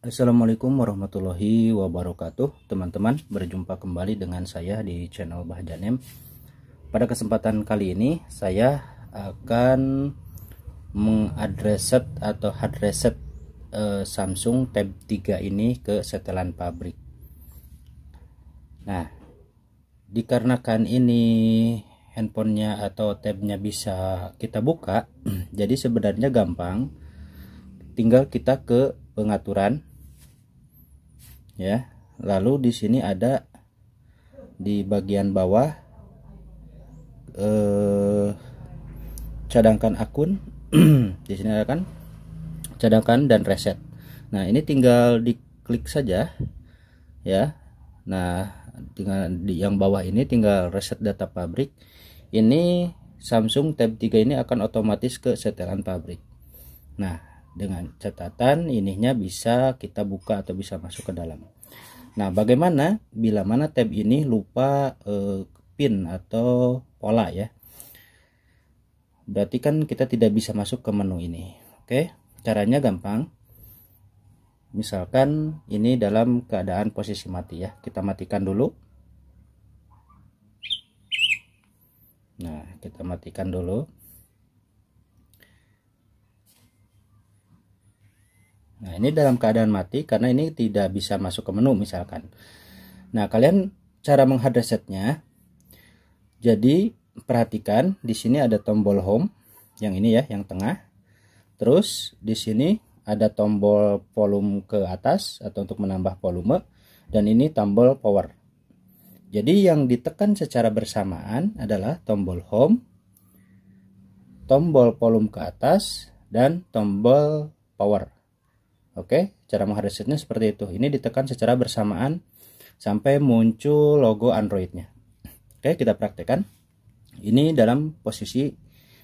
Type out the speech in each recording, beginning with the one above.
Assalamualaikum warahmatullahi wabarakatuh Teman-teman berjumpa kembali dengan saya di channel Bahjanem Pada kesempatan kali ini saya akan mengadreset atau hard reset Eh, Samsung Tab 3 ini ke setelan pabrik nah dikarenakan ini handphonenya atau tabnya bisa kita buka jadi sebenarnya gampang tinggal kita ke pengaturan ya lalu di sini ada di bagian bawah eh, cadangkan akun di sini ada kan Cadangkan dan reset nah ini tinggal diklik saja ya nah tinggal di yang bawah ini tinggal reset data pabrik ini Samsung Tab 3 ini akan otomatis ke setelan pabrik nah dengan catatan ininya bisa kita buka atau bisa masuk ke dalam nah bagaimana bila mana tab ini lupa eh, pin atau pola ya berarti kan kita tidak bisa masuk ke menu ini oke okay? Caranya gampang. Misalkan ini dalam keadaan posisi mati ya. Kita matikan dulu. Nah, kita matikan dulu. Nah, ini dalam keadaan mati karena ini tidak bisa masuk ke menu misalkan. Nah, kalian cara menghard resetnya. Jadi, perhatikan di sini ada tombol home yang ini ya, yang tengah. Terus di sini ada tombol volume ke atas atau untuk menambah volume dan ini tombol power. Jadi yang ditekan secara bersamaan adalah tombol home, tombol volume ke atas dan tombol power. Oke, cara menghasilkannya seperti itu. Ini ditekan secara bersamaan sampai muncul logo Androidnya. Oke, kita praktekkan. Ini dalam posisi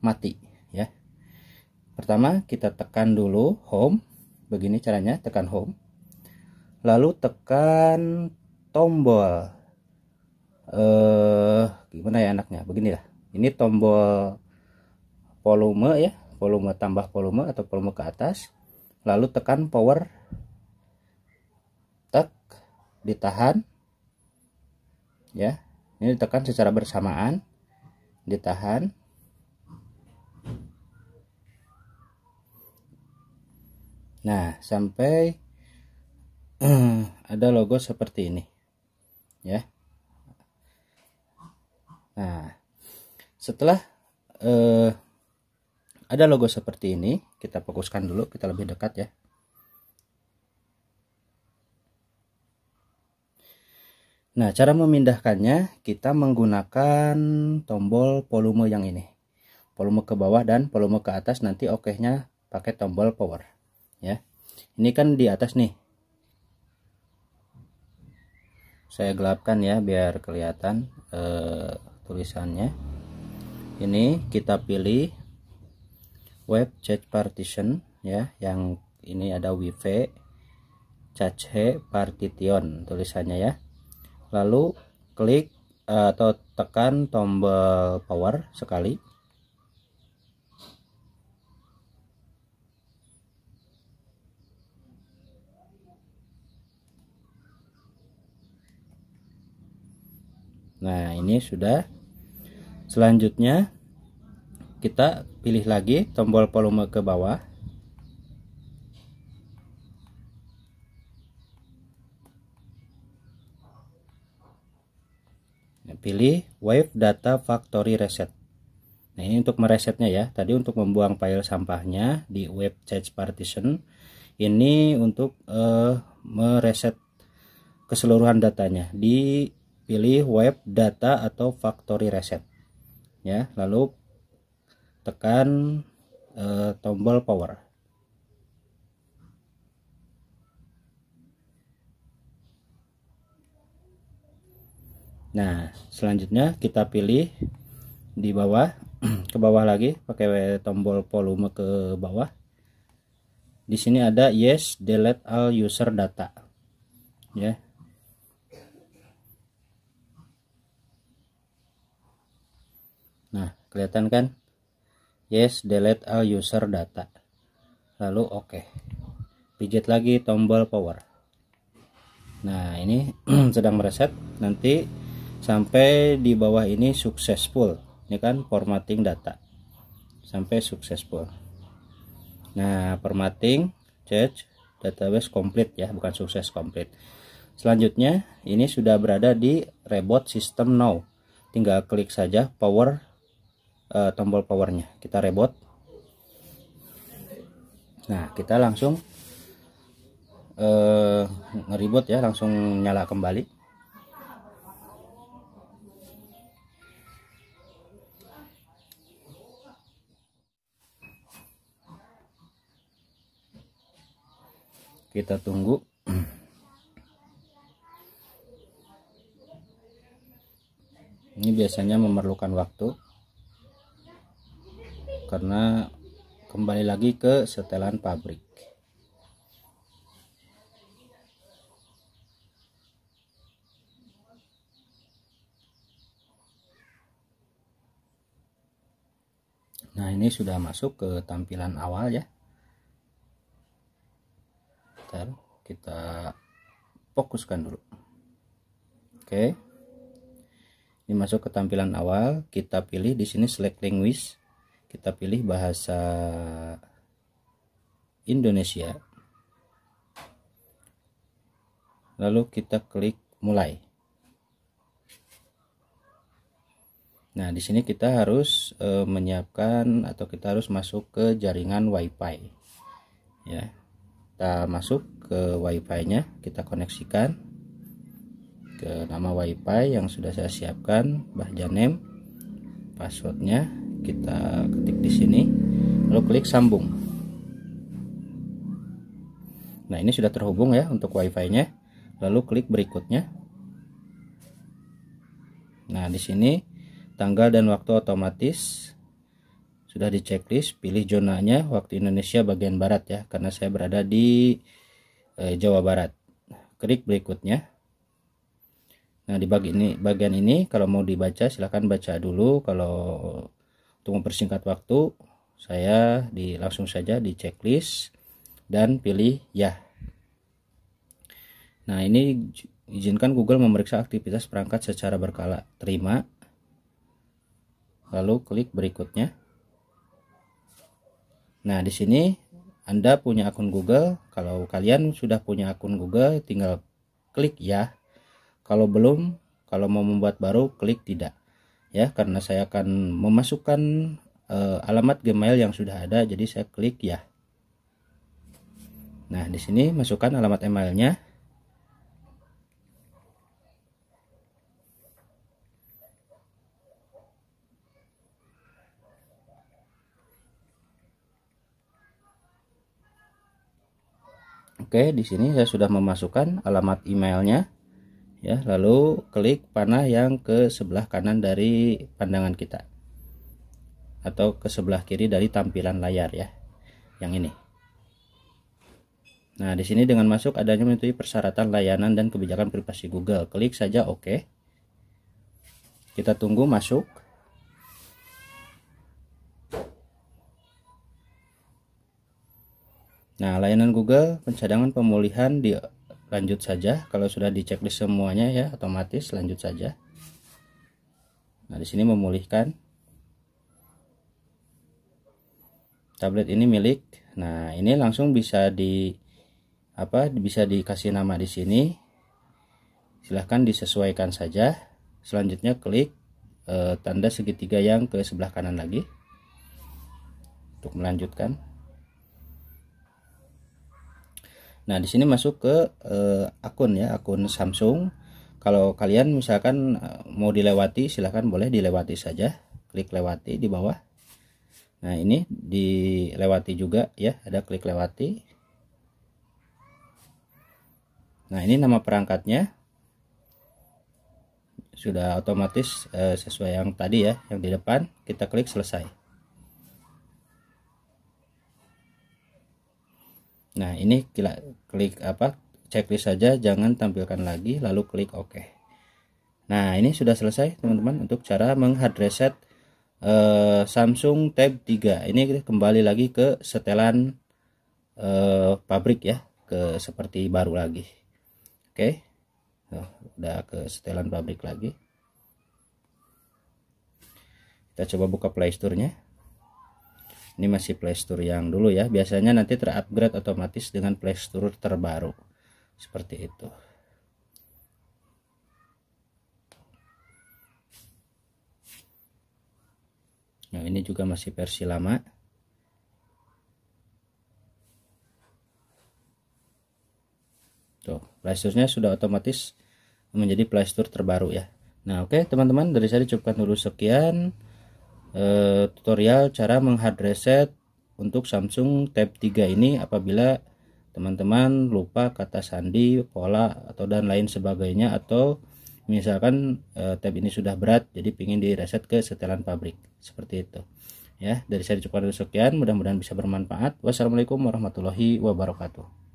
mati ya. Pertama, kita tekan dulu home. Begini caranya, tekan home. Lalu tekan tombol. Eh, gimana ya anaknya? Beginilah. Ini tombol volume ya, volume tambah volume atau volume ke atas. Lalu tekan power. Tek, ditahan. Ya. Ini ditekan secara bersamaan. Ditahan nah sampai ada logo seperti ini ya nah setelah eh, ada logo seperti ini kita fokuskan dulu kita lebih dekat ya Nah, cara memindahkannya kita menggunakan tombol volume yang ini. Volume ke bawah dan volume ke atas nanti oke-nya pakai tombol power ya ini kan di atas nih saya gelapkan ya biar kelihatan eh, tulisannya ini kita pilih web chat partition ya yang ini ada wifi cache partition tulisannya ya lalu klik eh, atau tekan tombol power sekali nah ini sudah selanjutnya kita pilih lagi tombol volume ke bawah nah, pilih Wave Data Factory Reset. Nah, ini untuk meresetnya ya. Tadi untuk membuang file sampahnya di Web Change Partition. Ini untuk uh, mereset keseluruhan datanya di pilih web data atau factory reset ya lalu tekan e, tombol power nah selanjutnya kita pilih di bawah ke bawah lagi pakai tombol volume ke bawah di sini ada yes delete all user data ya kelihatan kan yes delete all user data lalu oke okay. pijit lagi tombol power nah ini sedang mereset nanti sampai di bawah ini successful ini kan formatting data sampai successful nah formatting change database complete ya bukan sukses complete selanjutnya ini sudah berada di reboot system now tinggal klik saja power uh, tombol powernya kita reboot, nah kita langsung uh, eh, ngeribut ya langsung nyala kembali kita tunggu ini biasanya memerlukan waktu karena kembali lagi ke setelan pabrik Nah ini sudah masuk ke tampilan awal ya Bentar, kita fokuskan dulu Oke ini masuk ke tampilan awal kita pilih di sini select language kita pilih bahasa Indonesia lalu kita klik mulai nah di sini kita harus e, menyiapkan atau kita harus masuk ke jaringan wifi ya kita masuk ke wifi nya kita koneksikan ke nama wifi yang sudah saya siapkan bahasa name passwordnya kita ketik di sini lalu klik sambung nah ini sudah terhubung ya untuk wifi nya lalu klik berikutnya nah di sini tanggal dan waktu otomatis sudah di checklist pilih zonanya waktu Indonesia bagian barat ya karena saya berada di eh, Jawa Barat klik berikutnya Nah, di bagian ini, bagian ini kalau mau dibaca silahkan baca dulu. Kalau untuk mempersingkat waktu saya di langsung saja di checklist dan pilih ya nah ini izinkan Google memeriksa aktivitas perangkat secara berkala terima lalu klik berikutnya nah di sini anda punya akun Google kalau kalian sudah punya akun Google tinggal klik ya kalau belum kalau mau membuat baru klik tidak ya karena saya akan memasukkan uh, alamat Gmail yang sudah ada jadi saya klik ya nah di sini masukkan alamat emailnya Oke, di sini saya sudah memasukkan alamat emailnya ya lalu klik panah yang ke sebelah kanan dari pandangan kita atau ke sebelah kiri dari tampilan layar ya yang ini nah di sini dengan masuk adanya menutupi persyaratan layanan dan kebijakan privasi Google klik saja oke OK. kita tunggu masuk Nah, layanan Google pencadangan pemulihan di lanjut saja kalau sudah di semuanya ya otomatis lanjut saja nah di sini memulihkan tablet ini milik nah ini langsung bisa di apa bisa dikasih nama di sini silahkan disesuaikan saja selanjutnya klik e, tanda segitiga yang ke sebelah kanan lagi untuk melanjutkan Nah, di sini masuk ke eh, akun ya, akun Samsung. Kalau kalian misalkan eh, mau dilewati, silahkan boleh dilewati saja. Klik lewati di bawah. Nah, ini dilewati juga ya, ada klik lewati. Nah, ini nama perangkatnya. Sudah otomatis eh, sesuai yang tadi ya, yang di depan. Kita klik selesai. Nah, ini klik apa checklist saja jangan tampilkan lagi lalu klik OK nah ini sudah selesai teman-teman untuk cara menghard reset uh, Samsung Tab 3 ini kembali lagi ke setelan uh, pabrik ya ke seperti baru lagi oke okay. udah ke setelan pabrik lagi kita coba buka playstore nya ini masih playstore yang dulu ya biasanya nanti terupgrade otomatis dengan playstore terbaru seperti itu nah ini juga masih versi lama tuh playstore-nya sudah otomatis menjadi playstore terbaru ya nah oke okay, teman-teman dari saya cukupkan dulu sekian eh, tutorial cara menghard reset untuk Samsung Tab 3 ini apabila teman-teman lupa kata sandi, pola atau dan lain sebagainya atau misalkan eh, tab ini sudah berat jadi pingin direset ke setelan pabrik seperti itu ya dari saya cukup sekian mudah-mudahan bisa bermanfaat wassalamualaikum warahmatullahi wabarakatuh